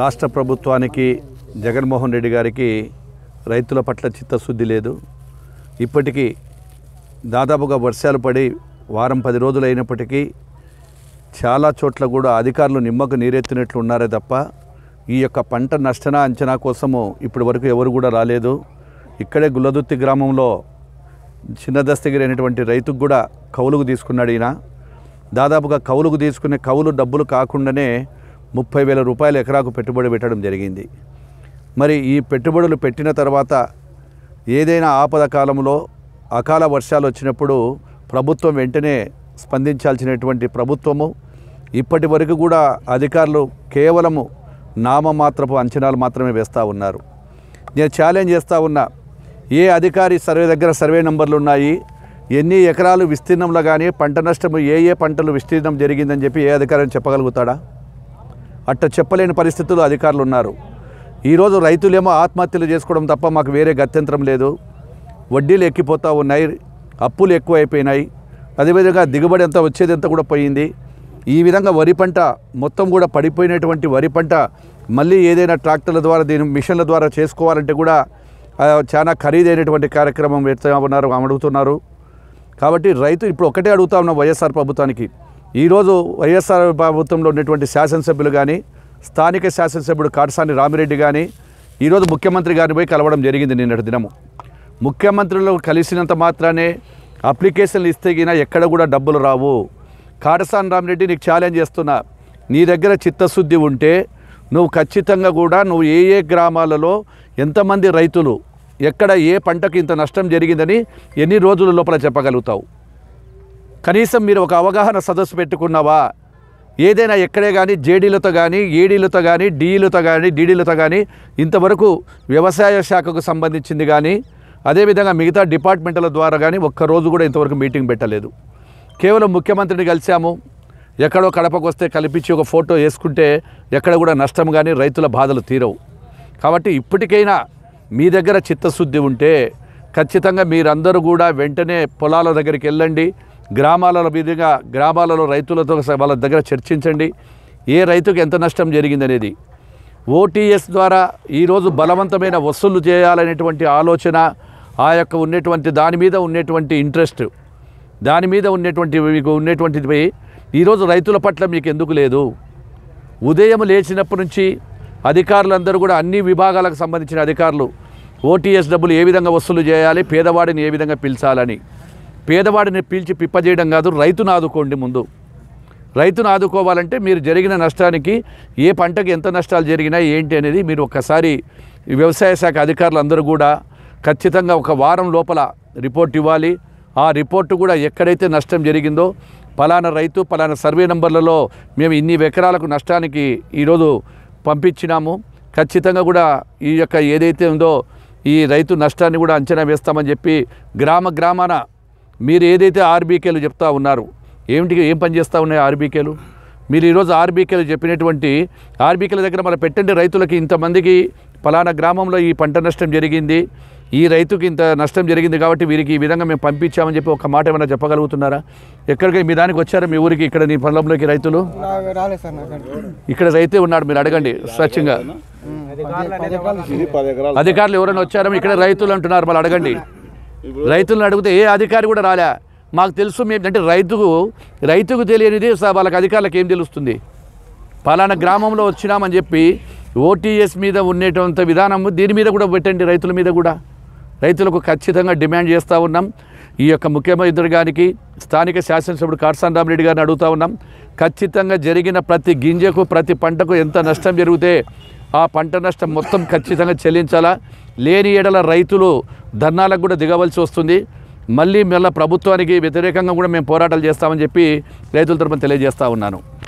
రాష్ట్ర ప్రభుత్వానికి జగన్మోహన్ రెడ్డి గారికి రైతుల పట్ల చిత్తశుద్ధి లేదు ఇప్పటికీ దాదాపుగా వర్షాలు పడి వారం పది రోజులు అయినప్పటికీ చాలా చోట్ల కూడా అధికారులు నిమ్మకు నీరెత్తినట్లు ఉన్నారే తప్ప ఈ యొక్క పంట నష్టన అంచనా కోసము ఇప్పటి వరకు ఎవరు కూడా రాలేదు ఇక్కడే గుల్లదుత్తి గ్రామంలో చిన్న దస్తగిరి రైతుకు కూడా కౌలుకు తీసుకున్నాడు ఈయన దాదాపుగా కౌలుకు తీసుకునే కౌలు డబ్బులు కాకుండానే ముప్పై వేల రూపాయలు ఎకరాకు పెట్టుబడి పెట్టడం జరిగింది మరి ఈ పెట్టుబడులు పెట్టిన తర్వాత ఏదైనా ఆపద కాలంలో అకాల వర్షాలు వచ్చినప్పుడు ప్రభుత్వం వెంటనే స్పందించాల్సినటువంటి ప్రభుత్వము ఇప్పటి వరకు కూడా అధికారులు కేవలము నామమాత్రపు అంచనాలు మాత్రమే వేస్తూ ఉన్నారు నేను ఛాలెంజ్ చేస్తూ ఉన్నా ఏ అధికారి సర్వే దగ్గర సర్వే నెంబర్లు ఉన్నాయి ఎన్ని ఎకరాలు విస్తీర్ణంలో కానీ పంట నష్టము ఏ ఏ పంటలు విస్తీర్ణం జరిగిందని చెప్పి ఏ అధికారం చెప్పగలుగుతాడా అట్ట చెప్పలేని పరిస్థితుల్లో అధికారులు ఉన్నారు ఈరోజు రైతులేమో ఆత్మహత్యలు చేసుకోవడం తప్ప మాకు వేరే గత్యంతరం లేదు వడ్డీలు ఎక్కిపోతూ ఉన్నాయి అప్పులు ఎక్కువైపోయినాయి అదేవిధంగా దిగుబడి వచ్చేది వచ్చేదంతా కూడా పోయింది ఈ విధంగా వరి పంట మొత్తం కూడా పడిపోయినటువంటి వరి పంట మళ్ళీ ఏదైనా ట్రాక్టర్ల ద్వారా దీని మిషన్ల ద్వారా చేసుకోవాలంటే కూడా చాలా ఖరీదైనటువంటి కార్యక్రమం పెడతా ఉన్నారు అడుగుతున్నారు కాబట్టి రైతు ఇప్పుడు ఒకటే అడుగుతా ఉన్నాం వైఎస్ఆర్ ప్రభుత్వానికి ఈరోజు వైఎస్ఆర్ ప్రభుత్వంలో ఉన్నటువంటి శాసనసభ్యులు కానీ స్థానిక శాసనసభ్యుడు కాటసాని రామిరెడ్డి కానీ ఈరోజు ముఖ్యమంత్రి గారిని పోయి కలవడం జరిగింది నిన్నటి దినము ముఖ్యమంత్రులు కలిసినంత మాత్రానే అప్లికేషన్లు ఇస్తే గినా ఎక్కడ కూడా డబ్బులు రావు కాటసాని రామిరెడ్డి నీకు ఛాలెంజ్ చేస్తున్నా నీ దగ్గర చిత్తశుద్ధి ఉంటే నువ్వు ఖచ్చితంగా కూడా నువ్వు ఏ ఏ గ్రామాలలో ఎంతమంది రైతులు ఎక్కడ ఏ పంటకు ఇంత నష్టం జరిగిందని ఎన్ని రోజుల లోపల చెప్పగలుగుతావు కనీసం మీరు ఒక అవగాహన సదస్సు పెట్టుకున్నావా ఏదైనా ఎక్కడే కానీ జేడీలతో కానీ ఏడీలతో కానీ డీఈలతో కానీ డీడీలతో కానీ ఇంతవరకు వ్యవసాయ శాఖకు సంబంధించింది కానీ అదేవిధంగా మిగతా డిపార్ట్మెంట్ల ద్వారా కానీ ఒక్కరోజు కూడా ఇంతవరకు మీటింగ్ పెట్టలేదు కేవలం ముఖ్యమంత్రిని కలిసాము ఎక్కడో కడపకు వస్తే కల్పించి ఒక ఫోటో వేసుకుంటే ఎక్కడ కూడా నష్టం కానీ రైతుల బాధలు తీరవు కాబట్టి ఇప్పటికైనా మీ దగ్గర చిత్తశుద్ధి ఉంటే ఖచ్చితంగా మీరందరూ కూడా వెంటనే పొలాల దగ్గరికి వెళ్ళండి గ్రామాలలో మీదుగా గ్రామాలలో రైతులతో వాళ్ళ దగ్గర చర్చించండి ఏ రైతుకు ఎంత నష్టం జరిగిందనేది ఓటీఎస్ ద్వారా ఈరోజు బలవంతమైన వసూలు చేయాలనేటువంటి ఆలోచన ఆ యొక్క ఉన్నటువంటి దాని మీద ఉన్నటువంటి ఇంట్రెస్ట్ దాని మీద ఉన్నటువంటి మీకు ఉన్నటువంటిపై ఈరోజు రైతుల పట్ల మీకు ఎందుకు లేదు ఉదయం లేచినప్పటి నుంచి అధికారులందరూ కూడా అన్ని విభాగాలకు సంబంధించిన అధికారులు ఓటీఎస్ డబ్బులు ఏ విధంగా వసూలు చేయాలి పేదవాడిని ఏ విధంగా పిలిచాలని పేదవాడిని పీల్చి పిప్పజేయడం కాదు రైతును ఆదుకోండి ముందు రైతును ఆదుకోవాలంటే మీరు జరిగిన నష్టానికి ఏ పంటకు ఎంత నష్టాలు జరిగినాయి ఏంటి అనేది మీరు ఒక్కసారి వ్యవసాయ శాఖ అధికారులు అందరూ కూడా ఖచ్చితంగా ఒక వారం లోపల రిపోర్ట్ ఇవ్వాలి ఆ రిపోర్టు కూడా ఎక్కడైతే నష్టం జరిగిందో పలానా రైతు పలానా సర్వే నెంబర్లలో మేము ఇన్ని ఎకరాలకు నష్టానికి ఈరోజు పంపించినాము ఖచ్చితంగా కూడా ఈ యొక్క ఏదైతే ఉందో ఈ రైతు నష్టాన్ని కూడా అంచనా వేస్తామని చెప్పి గ్రామ గ్రామాన మీరు ఏదైతే ఆర్బీకేలు చెప్తా ఉన్నారు ఏమిటి ఏం పని చేస్తూ ఉన్నాయి ఆర్బీకేలు మీరు ఈరోజు ఆర్బీకేలు చెప్పినటువంటి ఆర్బీకేల దగ్గర మన పెట్టండి రైతులకి ఇంతమందికి ఫలానా గ్రామంలో ఈ పంట నష్టం జరిగింది ఈ రైతుకి ఇంత నష్టం జరిగింది కాబట్టి వీరికి ఈ విధంగా మేము పంపించామని చెప్పి ఒక మాట ఏమైనా చెప్పగలుగుతున్నారా ఎక్కడికి మీ దానికి వచ్చారా మీ ఊరికి ఇక్కడ నీ పొలంలోకి రైతులు ఇక్కడ రైతే ఉన్నాడు మీరు అడగండి స్వచ్ఛంగా అధికారులు ఎవరైనా వచ్చారా ఇక్కడ రైతులు అంటున్నారు మళ్ళీ అడగండి రైతులను అడిగితే ఏ అధికారి కూడా రాలే మాకు తెలుసు మేము అంటే రైతుకు రైతుకు తెలియనిది వాళ్ళకి అధికారులకు ఏం తెలుస్తుంది పలానా గ్రామంలో వచ్చినామని చెప్పి ఓటీఎస్ మీద ఉండేటంత విధానము దీని మీద కూడా పెట్టండి రైతుల మీద కూడా రైతులకు ఖచ్చితంగా డిమాండ్ చేస్తూ ఉన్నాం ఈ యొక్క ముఖ్యమంత్రి గారికి స్థానిక శాసనసభ్యుడు కాటసాని రామరెడ్డి గారిని అడుగుతూ ఉన్నాం ఖచ్చితంగా జరిగిన ప్రతి గింజకు ప్రతి పంటకు ఎంత నష్టం జరిగితే ఆ పంట నష్టం మొత్తం ఖచ్చితంగా చెల్లించాలా లేని ఏడల రైతులు ధర్నాలకు కూడా దిగవలసి వస్తుంది మళ్ళీ మళ్ళీ ప్రభుత్వానికి వ్యతిరేకంగా కూడా మేము పోరాటాలు చేస్తామని చెప్పి రైతుల తరపున తెలియజేస్తూ ఉన్నాను